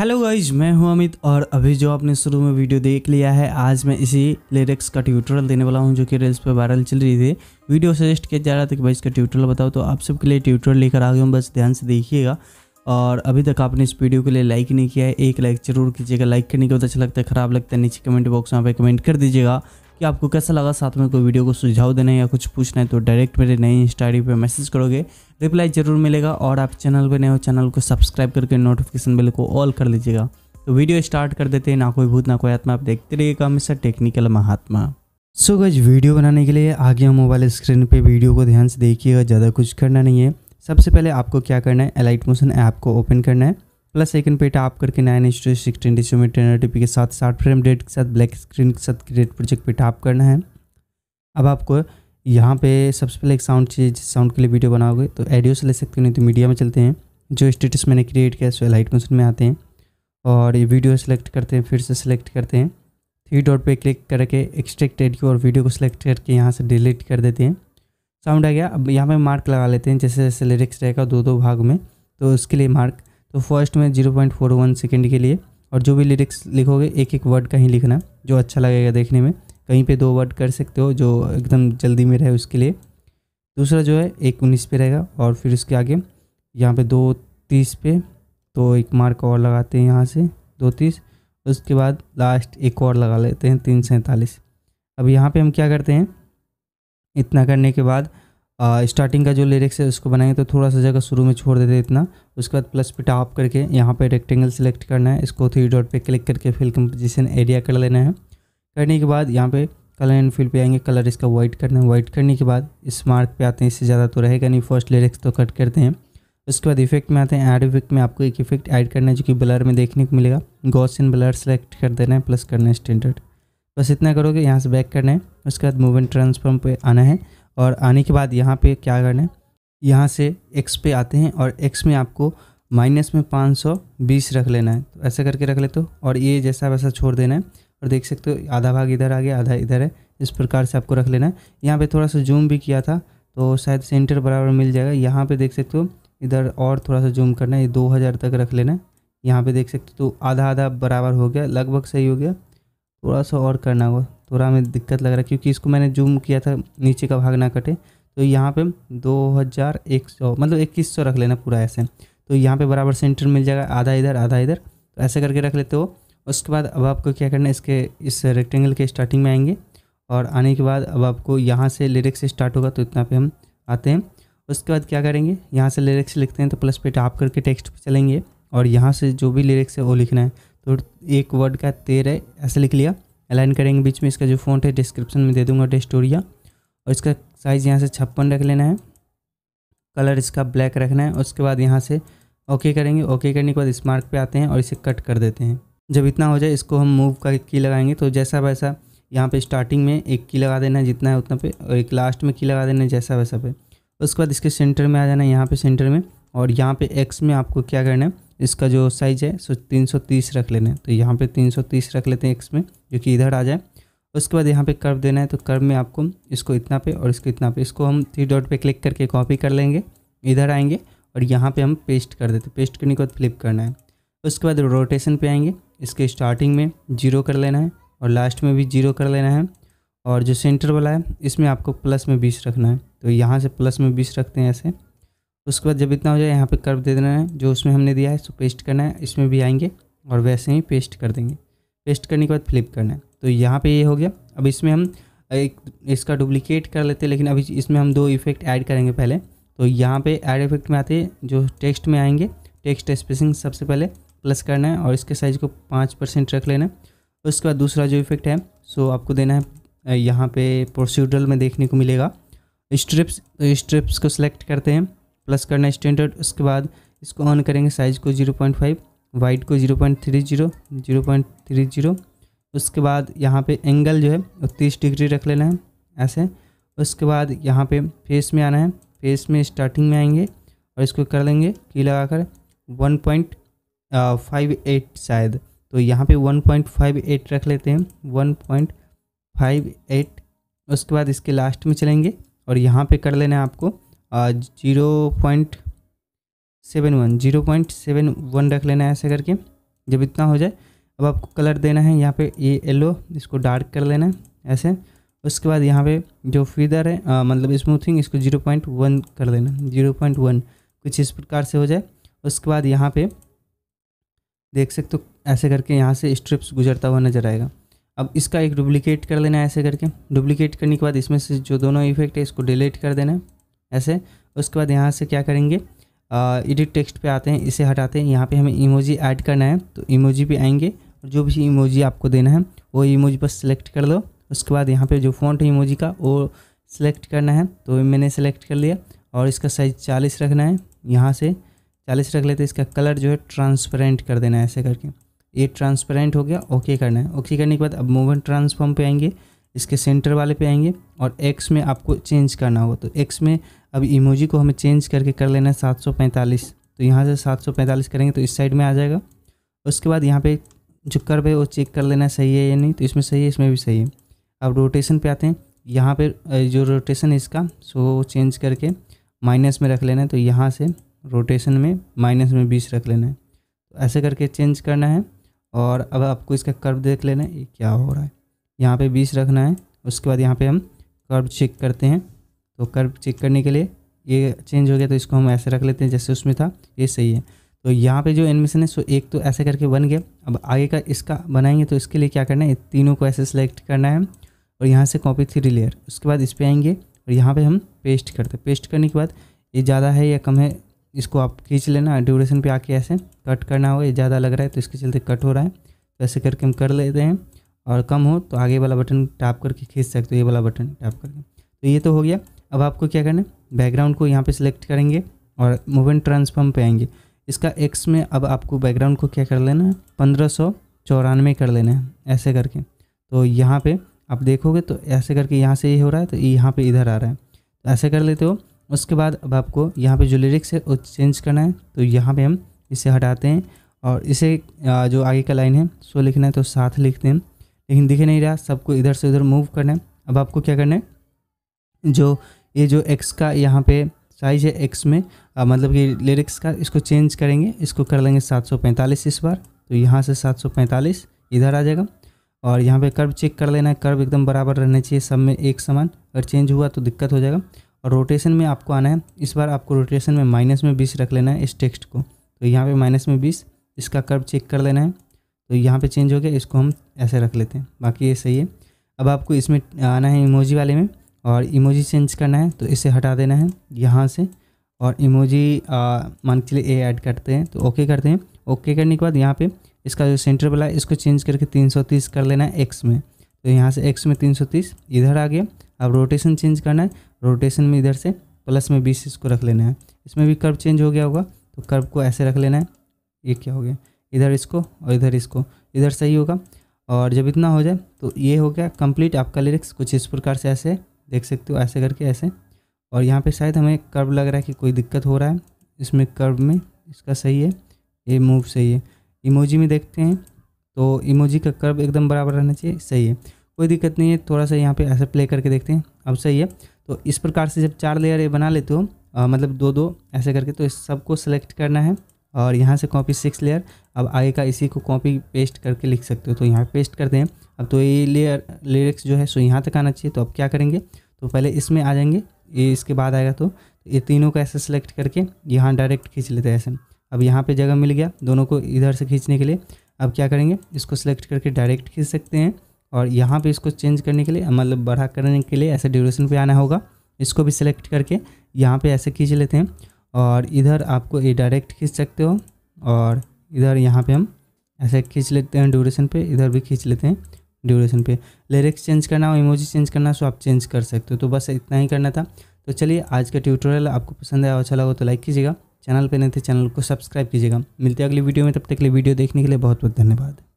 hello guys मैं हूं अमित और अभी जो आपने शुरू में वीडियो देख लिया है आज मैं इसी लिरिक्स का ट्यूटोरियल देने वाला हूं जो कि रील्स पे वायरल चल रही थी वीडियो सजेस्ट किया जा रहा था कि भाई इसका ट्यूटोरियल बताओ तो आप सबके लिए ट्यूटोरियल लेकर आ गया हूं बस ध्यान से देखिएगा और अभी तक आपने इस वीडियो के लिए लाइक नहीं किया है एक लाइक जरूर कीजिएगा लाइक करने के बाद अच्छा लगता है ख़राब लगता है नीचे कमेंट बॉक्स में आप कमेंट कर दीजिएगा कि आपको कैसा लगा साथ में कोई वीडियो को सुझाव देना है या कुछ पूछना है तो डायरेक्ट मेरे नई इंस्टाग्री पे पर मैसेज करोगे रिप्लाई ज़रूर मिलेगा और आप चैनल पर नए हो चैनल को सब्सक्राइब करके नोटिफिकेशन बिल को ऑल कर लीजिएगा तो वीडियो स्टार्ट कर देते हैं ना कोई भूत ना कोई आत्मा आप देखते रहिएगा हमेशा टेक्निकल महात्मा सो गज वीडियो बनाने के लिए आगे हम मोबाइल स्क्रीन पर वीडियो को ध्यान से देखिएगा ज़्यादा कुछ करना नहीं है सबसे पहले आपको क्या करना है एलाइट मोशन ऐप को ओपन करना है प्लस सेकंड पे टैप करके नाइन एच टू सिक्सटीन डिशो में टेन के साथ साठ फ्रेम रेट के साथ ब्लैक स्क्रीन के साथ क्रिएट प्रोजेक्ट पे टैप करना है अब आपको यहाँ पे सबसे पहले एक साउंड चाहिए जिस साउंड के लिए वीडियो बनाओगे तो एडियो से ले सकते हो नहीं तो मीडिया में चलते हैं जो स्टेटस मैंने क्रिएट किया है लाइट मोशन में आते हैं और ये वीडियो सेलेक्ट करते हैं फिर से सेलेक्ट करते हैं थ्री डॉट पे क्लिक करके एक्सट्रैक्ट एडियो और वीडियो को सिलेक्ट करके यहाँ से डिलीट कर देते हैं साउंड आ गया अब यहाँ पे मार्क लगा लेते हैं जैसे जैसे लिरिक्स रहेगा दो दो भाग में तो उसके लिए मार्क तो फर्स्ट में zero point four one second के लिए और जो भी लिरिक्स लिखोगे एक एक वर्ड का ही लिखना जो अच्छा लगेगा देखने में कहीं पे दो वर्ड कर सकते हो जो एकदम जल्दी में रहे उसके लिए दूसरा जो है एक उन्नीस पे रहेगा और फिर उसके आगे यहाँ पे दो तीस पे तो एक मार्क और लगाते हैं यहाँ से दो तीस उसके बाद लास्ट एक और लगा लेते हैं तीन सैंतालीस अब यहाँ पर हम क्या करते हैं इतना करने के बाद स्टार्टिंग का जो लिरिक्स है उसको बनाएंगे तो थोड़ा सा जगह शुरू में छोड़ देते इतना उसके बाद प्लस पे टाप करके यहाँ पे रेक्टेंगल सेलेक्ट करना है इसको थ्री डॉट पे क्लिक करके फिल कंपोजिशन एरिया कर लेना है करने के बाद यहाँ पे कलर एंड फिल पे आएंगे कलर इसका वाइट करना है वाइट करने के बाद इस मार्क पर आते हैं इससे ज़्यादा तो रहेगा नहीं फर्स्ट लिरिक्स तो कट करते हैं उसके बाद इफेक्ट में आते हैं एड इफेक्ट में आपको एक इफेक्ट ऐड करना है जो कि ब्लर में देखने को मिलेगा गॉस इन ब्लर सेलेक्ट कर देना है प्लस करना है स्टैंडर्ड बस इतना करोगे यहाँ से बैक करना है उसके बाद मूव एंड ट्रांसफॉर्म पे आना है और आने के बाद यहाँ पे क्या करना है यहाँ से एक्स पे आते हैं और एक्स में आपको माइनस में पाँच सौ बीस रख लेना है तो ऐसा करके रख लेते हो और ये जैसा वैसा छोड़ देना है और देख सकते हो आधा भाग इधर आ गया आधा इधर है इस प्रकार से आपको रख लेना है यहाँ पर थोड़ा सा जूम भी किया था तो शायद सेंटर बराबर मिल जाएगा यहाँ पर देख सकते हो इधर और थोड़ा सा जूम करना है ये दो हज़ार तक रख लेना है यहाँ पे देख सकते हो तो आधा आधा बराबर हो गया लगभग सही हो गया थोड़ा सा और करना होगा थोड़ा हमें दिक्कत लग रहा है क्योंकि इसको मैंने जूम किया था नीचे का भाग ना कटे तो यहाँ पे दो हज़ार एक सौ मतलब इक्कीस सौ रख लेना पूरा ऐसे तो यहाँ पे बराबर सेंटर मिल जाएगा आधा इधर आधा इधर तो ऐसे करके रख लेते हो उसके बाद अब आपको क्या करना है इसके इस रेक्टेंगल के स्टार्टिंग में आएंगे और आने के बाद अब आपको यहाँ से लिरिक्स स्टार्ट होगा तो इतना पे हम आते हैं उसके बाद क्या करेंगे यहाँ से लिरिक्स लिखते हैं तो प्लस पे टाप करके टेक्स्ट पर चलेंगे और यहाँ से जो भी लिरिक्स है वो लिखना है तो एक वर्ड का तेरह ऐसे लिख लिया अलाइन करेंगे बीच में इसका जो फ़ॉन्ट है डिस्क्रिप्शन में दे दूंगा डेस्टोरिया और इसका साइज़ यहाँ से छप्पन रख लेना है कलर इसका ब्लैक रखना है उसके बाद यहाँ से ओके करेंगे ओके करने के बाद इस मार्क पर आते हैं और इसे कट कर देते हैं जब इतना हो जाए इसको हम मूव का की लगाएंगे तो जैसा वैसा यहाँ पे स्टार्टिंग में एक की लगा देना है जितना है उतना पे और एक लास्ट में की लगा देना है जैसा वैसा पे उसके बाद इसके सेंटर में आ जाना है यहाँ पर सेंटर में और यहाँ पर एक्स में आपको क्या करना है इसका जो साइज़ है सो तीन सौ तीस रख लेना है तो यहाँ पे तीन सौ तीस रख लेते हैं एक्स में जो कि इधर आ जाए उसके बाद यहाँ पे कर्व देना है तो कर्व में आपको इसको इतना पे और इसको इतना पे इसको हम थ्री डॉट पे क्लिक करके कॉपी कर लेंगे इधर आएंगे और यहाँ पे हम पेस्ट कर देते पेस्ट करने के बाद फ्लिप करना है उसके बाद रोटेशन पर आएंगे इसके स्टार्टिंग में जीरो कर लेना है और लास्ट में भी जीरो कर लेना है और जो सेंटर वाला है इसमें आपको प्लस में बीस रखना है तो यहाँ से प्लस में बीस रखते हैं ऐसे उसके बाद जब इतना हो जाए यहाँ पे कर्व दे देना है जो उसमें हमने दिया है सो पेस्ट करना है इसमें भी आएंगे और वैसे ही पेस्ट कर देंगे पेस्ट करने के बाद फ्लिप करना है तो यहाँ पे ये हो गया अब इसमें हम एक इसका डुप्लीकेट कर लेते हैं लेकिन अभी इसमें हम दो इफेक्ट ऐड करेंगे पहले तो यहाँ पर ऐड इफेक्ट में आते जो टेक्स्ट में आएंगे टेक्स्ट स्पेसिंग सबसे पहले प्लस करना है और इसके साइज को पाँच परसेंट रख लेना है उसके बाद दूसरा जो इफेक्ट है सो आपको देना है यहाँ पर प्रोसीडल में देखने को मिलेगा स्ट्रिप्स तो स्ट्रिप्स को सिलेक्ट करते हैं प्लस करना है स्टैंडर्ड उसके बाद इसको ऑन करेंगे साइज को जीरो पॉइंट फाइव वाइट को zero point three zero zero point three zero उसके बाद यहाँ पे एंगल जो है वो तीस डिग्री रख लेना है ऐसे उसके बाद यहाँ पे फेस में आना है फेस में स्टार्टिंग में आएंगे और इसको कर लेंगे की लगाकर वन पॉइंट फाइव एट शायद तो यहाँ पे वन पॉइंट फाइव एट रख लेते हैं वन पॉइंट फाइव एट उसके बाद इसके लास्ट में चलेंगे और यहाँ पे कर लेना है आपको zero point seven one zero point seven one रख लेना है ऐसे करके जब इतना हो जाए अब आपको कलर देना है यहाँ पे ये येलो इसको डार्क कर लेना है ऐसे उसके बाद यहाँ पे जो फीदर है आ, मतलब स्मूथिंग इसको जीरो पॉइंट वन कर देना जीरो पॉइंट वन कुछ इस प्रकार से हो जाए उसके बाद यहाँ पे देख सकते हो ऐसे करके यहाँ से स्ट्रिप्स गुजरता हुआ नजर आएगा अब इसका एक डुप्लीकेट कर लेना है ऐसे करके डुप्लीकेट करने के बाद इसमें से जो दोनों इफेक्ट है इसको डिलीट कर देना है ऐसे उसके बाद यहाँ से क्या करेंगे एडिट टेक्स्ट पे आते हैं इसे हटाते हैं यहाँ पे हमें इमोजी ऐड करना है तो इमोजी पे आएंगे जो भी इमोजी आपको देना है वो इमोजी बस सिलेक्ट कर लो उसके बाद यहाँ पे जो फॉन्ट है इमोजी का वो सिलेक्ट करना है तो मैंने सेलेक्ट कर लिया और इसका साइज़ चालीस रखना है यहाँ से चालीस रख लेते इसका कलर जो है ट्रांसपेरेंट कर देना है ऐसे करके ये ट्रांसपेरेंट हो गया ओके करना है ओके करने के बाद अब मूवमेंट ट्रांसफॉर्म पर आएंगे इसके सेंटर वाले पे आएंगे और एक्स में आपको चेंज करना होगा तो एक्स में अब इमोजी को हमें चेंज करके कर लेना है सात सौ पैंतालीस तो यहाँ से सात सौ पैंतालीस करेंगे तो इस साइड में आ जाएगा उसके बाद यहाँ पे जो कर्व है वो चेक कर लेना सही है या नहीं तो इसमें सही है इसमें भी सही है अब रोटेशन पे आते हैं यहाँ पर जो रोटेशन है इसका सो चेंज करके माइनस में रख लेना है तो यहाँ से रोटेशन में माइनस में बीस रख लेना है तो ऐसे करके चेंज करना है और अब आपको इसका कर्व देख लेना है क्या हो रहा है यहाँ पे बीस रखना है उसके बाद यहाँ पे हम कर्व चेक करते हैं तो कर्व चेक करने के लिए ये चेंज हो गया तो इसको हम ऐसे रख लेते हैं जैसे उसमें था ये सही है तो यहाँ पे जो एनिमेशन है सो एक तो ऐसे करके बन गया अब आगे का इसका बनाएंगे तो इसके लिए क्या करना है तीनों को ऐसे सेलेक्ट करना है और यहाँ से कॉपी थ्री लेयर उसके बाद इस पर आएंगे और यहाँ पर हम पेस्ट करते हैं पेस्ट करने के बाद ये ज़्यादा है या कम है इसको आप खींच लेना ड्यूरेशन पे आके ऐसे कट करना हो ये ज़्यादा लग रहा है तो इसके चलते कट हो रहा है तो ऐसे करके हम कर लेते हैं और कम हो तो आगे वाला बटन टैप करके खींच सकते हो ये वाला बटन टैप करके तो ये तो हो गया अब आपको क्या करना है बैकग्राउंड को यहाँ पे सिलेक्ट करेंगे और मूवमेंट ट्रांसफॉर्म पे आएंगे इसका एक्स में अब आपको बैकग्राउंड को क्या कर लेना है पंद्रह सौ चौरानवे कर लेना है ऐसे करके तो यहाँ पे आप देखोगे तो ऐसे करके यहाँ से ये यह हो रहा है तो यहाँ पर इधर आ रहा है तो ऐसे कर लेते हो उसके बाद अब आपको यहाँ पर जो लिरिक्स है वो चेंज करना है तो यहाँ पर हम इसे हटाते हैं और इसे जो आगे का लाइन है सो लिखना है तो साथ लिखते हैं लेकिन दिखे नहीं रहा सबको इधर से उधर मूव करना है अब आपको क्या करना है जो ये जो एक्स का यहाँ पे साइज है एक्स में आ, मतलब कि लिरिक्स का इसको चेंज करेंगे इसको कर लेंगे 745 इस बार तो यहाँ से 745 इधर आ जाएगा और यहाँ पे कर्व चेक कर लेना है कर्व एकदम बराबर रहना चाहिए सब में एक समान अगर चेंज हुआ तो दिक्कत हो जाएगा और रोटेशन में आपको आना है इस बार आपको रोटेशन में माइनस में बीस रख लेना है इस टेक्स्ट को तो यहाँ पर माइनस में बीस इसका कर्व चेक कर लेना है तो यहाँ पर चेंज हो गया इसको हम ऐसे रख लेते हैं बाकी ये सही है अब आपको इसमें आना है इमोजी वाले में और इमोजी चेंज करना है तो इसे हटा देना है यहाँ से और इमोजी मान के लिए ए ऐड करते हैं तो ओके करते हैं ओके करने के बाद यहाँ पे इसका जो सेंटर वाला है इसको चेंज करके 330 कर लेना है एक्स में तो यहाँ से एक्स में 330 इधर आ गया अब रोटेशन चेंज करना है रोटेशन में इधर से प्लस में बीस इसको रख लेना है इसमें भी कर्व चेंज हो गया होगा तो कर्व को ऐसे रख लेना है ये क्या हो गया इधर इसको और इधर इसको इधर सही होगा और जब इतना हो जाए तो ये हो गया कंप्लीट आपका लिरिक्स कुछ इस प्रकार से ऐसे देख सकते हो ऐसे करके ऐसे और यहाँ पे शायद हमें कर्व लग रहा है कि कोई दिक्कत हो रहा है इसमें कर्व में इसका सही है ये मूव सही है इमोजी में देखते हैं तो इमोजी का कर्व एकदम बराबर रहना चाहिए सही है कोई दिक्कत नहीं है थोड़ा सा यहाँ पर ऐसे प्ले करके देखते हैं अब सही है तो इस प्रकार से जब चार लेयर ये बना लेते हो आ, मतलब दो दो ऐसे करके तो इस सबको सेलेक्ट करना है और यहाँ से कॉपी सिक्स लेयर अब आगे का इसी को कॉपी पेस्ट करके लिख सकते हो तो यहाँ पेस्ट कर दें अब तो ये लेयर लिरिक्स जो है सो यहाँ तक आना चाहिए तो अब क्या करेंगे तो पहले इसमें आ जाएंगे ये इसके बाद आएगा तो ये तीनों को ऐसे सेलेक्ट करके यहाँ डायरेक्ट खींच लेते हैं ऐसे अब यहाँ पे जगह मिल गया दोनों को इधर से खींचने के लिए अब क्या करेंगे इसको सेलेक्ट करके डायरेक्ट खींच सकते हैं और यहाँ पे इसको चेंज करने के लिए मतलब बढ़ा करने के लिए ऐसे ड्यूरेशन पे आना होगा इसको भी सिलेक्ट करके यहाँ पे ऐसे खींच लेते हैं और इधर आपको ये डायरेक्ट खींच सकते हो और इधर यहाँ पे हम ऐसे खींच लेते हैं ड्यूरेशन पे इधर भी खींच लेते हैं ड्यूरेशन पे लिरिक्स चेंज करना हो इमोजी चेंज करना सो आप चेंज कर सकते हो तो बस इतना ही करना था तो चलिए आज का ट्यूटोरियल आपको पसंद आया अच्छा लगा तो लाइक कीजिएगा चैनल पर नहीं थे चैनल को सब्सक्राइब कीजिएगा मिलते हैं अगली वीडियो में तब तक के लिए वीडियो देखने के लिए बहुत बहुत धन्यवाद